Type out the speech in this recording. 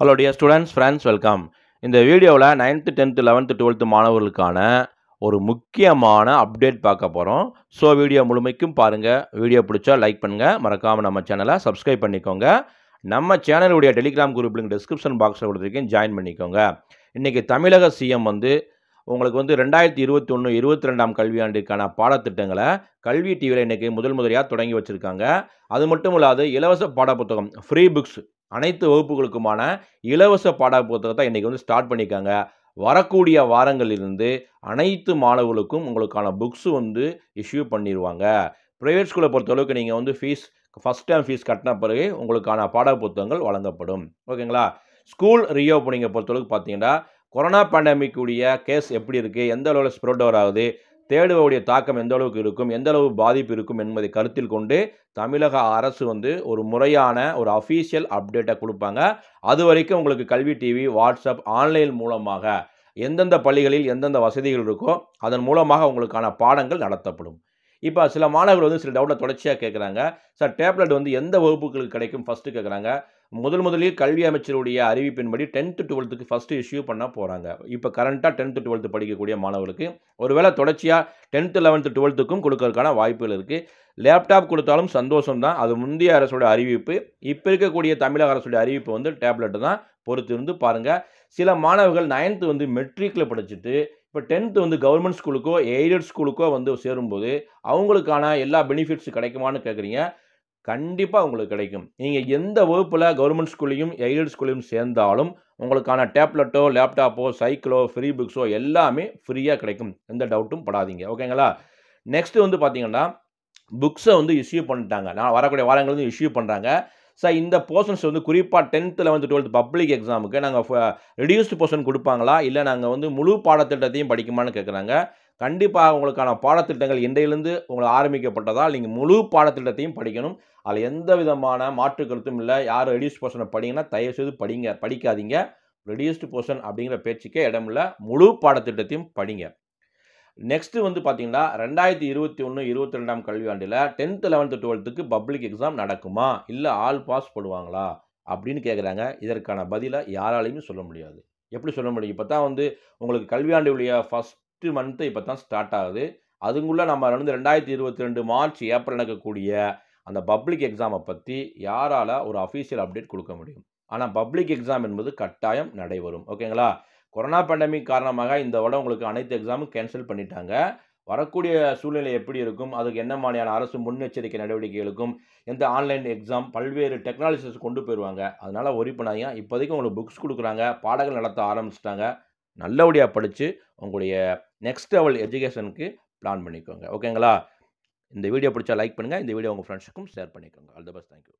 hello dear students friends welcome இந்த வீடியோவில் ninth tenth eleventh twelfth மாணவர்களுக்கான ஒரு முக்கியமான அப்டேட் பார்க்க போகிறோம் ஸோ வீடியோ முழுமைக்கும் பாருங்கள் வீடியோ பிடிச்சா லைக் பண்ணுங்கள் மறக்காமல் நம்ம சேனலை சப்ஸ்கிரைப் பண்ணிக்கோங்க நம்ம சேனலுடைய டெலிகிராம் குரூப் லிங்க் டிஸ்கிரிப்ஷன் பாக்ஸில் கொடுத்துருக்கேன் ஜாயின் பண்ணிக்கோங்க இன்றைக்கி தமிழக சிஎம் வந்து உங்களுக்கு வந்து ரெண்டாயிரத்தி இருபத்தி ஒன்று இருபத்தி ரெண்டாம் கல்வியாண்டிற்கான பாடத்திட்டங்களை கல்வி டிவியில் இன்றைக்கி முதல் முதலியாக தொடங்கி வச்சுருக்காங்க அது மட்டும் இல்லாது இலவச பாடப்புத்தகம் ஃப்ரீ புக்ஸ் அனைத்து வகுப்புகளுக்குமான இலவச பாட புத்தகத்தை இன்றைக்கி வந்து ஸ்டார்ட் பண்ணியிருக்காங்க வரக்கூடிய வாரங்களிலிருந்து அனைத்து மாணவர்களுக்கும் உங்களுக்கான புக்ஸ் வந்து இஷ்யூ பண்ணிடுவாங்க ப்ரைவேட் ஸ்கூலை பொறுத்தளவுக்கு நீங்கள் வந்து ஃபீஸ் ஃபஸ்ட் டைம் ஃபீஸ் கட்டின பிறகு உங்களுக்கான பாட புத்தகங்கள் வழங்கப்படும் ஓகேங்களா ஸ்கூல் ரீஓப்பனிங்கை பொறுத்தளவுக்கு பார்த்தீங்கன்னா கொரோனா உடைய கேஸ் எப்படி இருக்குது எந்த அளவில் ஸ்ப்ரெட் ஓவர் ஆகுது தேடுபவருடைய தாக்கம் எந்த அளவுக்கு இருக்கும் எந்த அளவு பாதிப்பு இருக்கும் என்பதை கருத்தில் கொண்டு தமிழக அரசு வந்து ஒரு முறையான ஒரு அஃபீஷியல் அப்டேட்டை கொடுப்பாங்க அது வரைக்கும் உங்களுக்கு கல்வி டிவி வாட்ஸ்அப் ஆன்லைன் மூலமாக எந்தெந்த பள்ளிகளில் எந்தெந்த வசதிகள் இருக்கோ அதன் மூலமாக உங்களுக்கான பாடங்கள் நடத்தப்படும் இப்போ சில மாணவர்கள் வந்து சில டவுட்டில் தொடர்ச்சியாக கேட்குறாங்க சார் டேப்லெட் வந்து எந்த வகுப்புகளுக்கு கிடைக்கும் ஃபஸ்ட்டு கேட்குறாங்க முதல் முதலில் கல்வி அமைச்சருடைய அறிவிப்பின்படி டென்த்து டுவெல்த்துக்கு ஃபஸ்ட்டு இஷ்யூ பண்ணால் போகிறாங்க இப்போ கரண்ட்டாக டென்த்து டுவெல்த்து படிக்கக்கூடிய மாணவர்களுக்கு ஒருவேளை தொடர்ச்சியாக டென்த்து லெவன்த்து டுவெல்த்துக்கும் கொடுக்கறதுக்கான வாய்ப்புகள் இருக்குது லேப்டாப் கொடுத்தாலும் சந்தோஷம் தான் அது முந்தைய அரசோட அறிவிப்பு இப்போ இருக்கக்கூடிய தமிழக அரசுடைய அறிவிப்பு வந்து டேப்லெட்டு தான் பொறுத்து இருந்து பாருங்கள் சில மாணவர்கள் நைன்த்து வந்து மெட்ரிக்கில் படிச்சுட்டு இப்போ டென்த்து வந்து கவர்மெண்ட் ஸ்கூலுக்கோ எய்டட் ஸ்கூலுக்கோ வந்து சேரும்போது அவங்களுக்கான எல்லா பெனிஃபிட்ஸ் கிடைக்குமான்னு கேட்குறீங்க கண்டிப்பாக உங்களுக்கு கிடைக்கும் நீங்கள் எந்த வகுப்பில் கவர்மெண்ட் ஸ்கூல்லையும் எய்டட் ஸ்கூல்லையும் சேர்ந்தாலும் உங்களுக்கான டேப்லெட்டோ லேப்டாப்போ சைக்கிளோ ஃப்ரீ புக்ஸோ எல்லாமே ஃப்ரீயாக கிடைக்கும் எந்த டவுட்டும் படாதீங்க ஓகேங்களா நெக்ஸ்ட்டு வந்து பார்த்தீங்கன்னா புக்ஸை வந்து இஷ்யூ பண்ணிட்டாங்க நான் வரக்கூடிய வாரங்கள் வந்து இஷ்யூ பண்ணுறாங்க சார் இந்த போர்ஷன்ஸ் வந்து குறிப்பாக டென்த்தில் வந்து டுவெல்த் பப்ளிக் எக்ஸாமுக்கு நாங்கள் ரெடியூஸ்டு போர்ஷன் கொடுப்பாங்களா இல்லை நாங்கள் வந்து முழு பாடத்திட்டத்தையும் படிக்குமான்னு கேட்குறாங்க கண்டிப்பாக உங்களுக்கான பாடத்திட்டங்கள் இன்றையிலிருந்து உங்களை ஆரம்பிக்கப்பட்டதால் நீங்கள் முழு பாடத்திட்டத்தையும் படிக்கணும் அதில் எந்த விதமான மாற்று கருத்தும் இல்லை யார் ரெடியூஸ்ட் போர்ஷனை படிங்கன்னா தயவுசெய்து படிங்க படிக்காதீங்க ரெடியூஸ்டு போர்ஷன் அப்படிங்கிற பேச்சுக்கே இடமில்லை முழு பாடத்திட்டத்தையும் படிங்க நெக்ஸ்ட்டு வந்து பார்த்தீங்கன்னா ரெண்டாயிரத்தி இருபத்தி ஒன்று இருபத்தி ரெண்டாம் கல்வியாண்டில் டென்த் லெவன்த்து டுவெல்த்துக்கு பப்ளிக் எக்ஸாம் நடக்குமா இல்லை ஆல் பாஸ் போடுவாங்களா அப்படின்னு கேட்குறாங்க இதற்கான பதிலை யாராலையுமே சொல்ல முடியாது எப்படி சொல்ல முடியும் இப்போ தான் வந்து உங்களுக்கு கல்வியாண்டுடைய ஃபஸ்ட்டு மந்த்து இப்போ தான் ஸ்டார்ட் ஆகுது அதுக்குள்ளே நம்ம வந்து ரெண்டாயிரத்தி இருபத்தி ரெண்டு மார்ச் ஏப்ரல் நடக்கக்கூடிய அந்த பப்ளிக் எக்ஸாமை பற்றி யாரால் ஒரு அஃபீஷியல் அப்டேட் கொடுக்க முடியும் ஆனால் பப்ளிக் எக்ஸாம் என்பது கட்டாயம் நடைபெறும் ஓகேங்களா கொரோனா பேண்டமிக் காரணமாக இந்த வருடம் உங்களுக்கு அனைத்து எக்ஸாமும் கேன்சல் பண்ணிட்டாங்க வரக்கூடிய சூழ்நிலை எப்படி இருக்கும் அதுக்கு என்ன மாதிரியான அரசு முன்னெச்சரிக்கை நடவடிக்கைகளுக்கும் எந்த ஆன்லைன் எக்ஸாம் பல்வேறு டெக்னாலஜிஸ் கொண்டு போயிடுவாங்க அதனால் ஒரி பண்ணாதீங்க இப்போதைக்கு உங்களுக்கு புக்ஸ் கொடுக்குறாங்க பாடங்கள் நடத்த ஆரம்பிச்சிட்டாங்க நல்லபடியாக படித்து உங்களுடைய நெக்ஸ்ட் லெவல் எஜுகேஷனுக்கு பிளான் பண்ணிக்கோங்க ஓகேங்களா இந்த வீடியோ பிடிச்சா லைக் பண்ணுங்கள் இந்த வீடியோ உங்கள் ஃப்ரெண்ட்ஸுக்கும் ஷேர் பண்ணிக்கோங்க ஆல் த பெஸ்ட் தேங்க்யூ